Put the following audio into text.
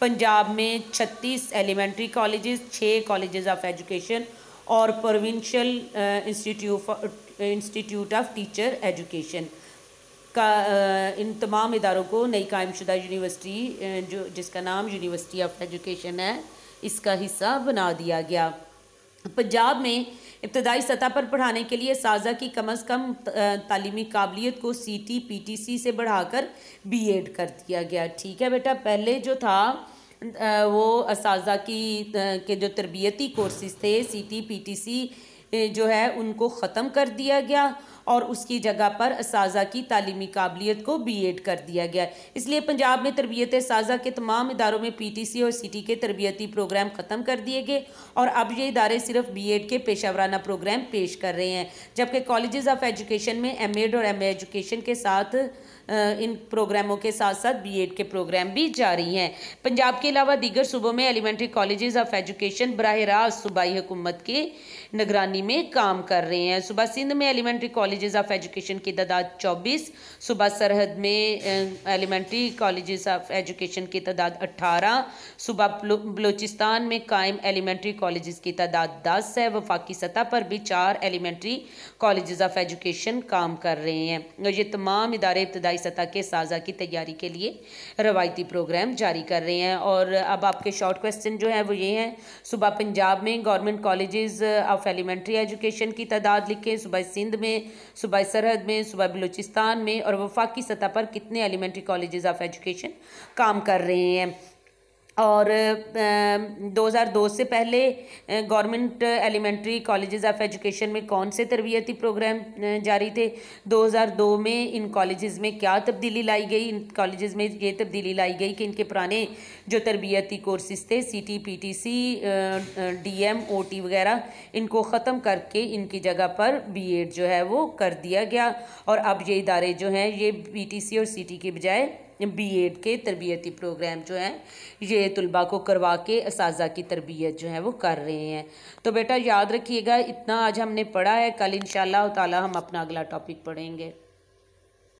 पंजाब में 36 elementary colleges 6 colleges of education और provincial institute institute of teacher education का इन तमाम इदारों को नई कायमशुदा यूनिवर्सिटी जो जिसका नाम यूनिवर्सिटी ऑफ एजुकेशन है इसका हिस्सा बना दिया गया पंजाब में इब्तदाई सतह पर पढ़ाने के लिए साजा की कम अज़ कम तालीमी काबिलियत को C T P T C से बढ़ाकर बी एड कर दिया गया ठीक है बेटा पहले जो था वो साजा की के जो तरबियती कोर्सेज थे C T P T C जो है उनको ख़त्म कर दिया गया और उसकी जगह पर असाजा की तालीमी काबिलियत को बी एड कर दिया गया इसलिए पंजाब में तरबियत साजा के तमाम इदारों में पी टी सी और सी टी के तरबियती प्रोग्राम ख़त्म कर दिए गए और अब ये इदारे सिर्फ बी एड के पेशा वराना प्रोग्राम पेश कर रहे हैं जबकि कॉलेज ऑफ एजुकेशन में एम एड और एम एजुकेशन के साथ इन प्रोग्रामों के साथ साथ बी एड के प्रोग्राम भी जारी हैं पंजाब के अलावा दीगर सूबों में एलिमेंट्री कॉलेज ऑफ एजुकेशन बरह रास्त सूबाई हुकूमत के निगरानी में काम कर रहे हैं सुबह सिंध में elementary college colleges of education की तादाद चौबीस सुबह सरहद में एलिमेंट्री कॉलेजेस ऑफ एजुकेशन की तादाद अट्ठारह सुबह बलूचिस्तान में कायम एलिमेंट्री कॉलेजेस की तादाद दस है वफाकी सतह पर भी चार एलिमेंट्री कॉलेजेस ऑफ एजुकेशन काम कर रहे हैं और ये तमाम इदारे इब्तदाई सतह के साजा की तैयारी के लिए रवायती प्रोग्राम जारी कर रहे हैं और अब आपके शॉर्ट क्वेश्चन जो है वो ये हैं सुबह पंजाब में government colleges of elementary education की तादाद लिखें सुबह सिंध में सुबह सरहद में सुबह बलूचिस्तान में और वफाकी सतह पर कितने एलिमेंट्री कॉलेजेस ऑफ एजुकेशन काम कर रहे हैं और दो हज़ार दो से पहले government elementary colleges of education में कौन से तरबियती प्रोग्राम जारी थे 2002 में इन कॉलेजेस में क्या तब्दीली लाई गई इन कॉलेजेस में ये तब्दीली लाई गई कि इनके पुराने जो तरबियती कोर्सेज थे C T P T C D M O T वगैरह इनको ख़त्म करके इनकी जगह पर बी एड जो है वो कर दिया गया और अब ये इदारे जो हैं ये बी टी सी और सी टी के बजाय एड के तरबियती प्रोग्राम जो हैं ये तलबा को करवा के इस की तरबियत जो है वो कर रहे हैं तो बेटा याद रखिएगा इतना आज हमने पढ़ा है कल इन ताला हम अपना अगला टॉपिक पढ़ेंगे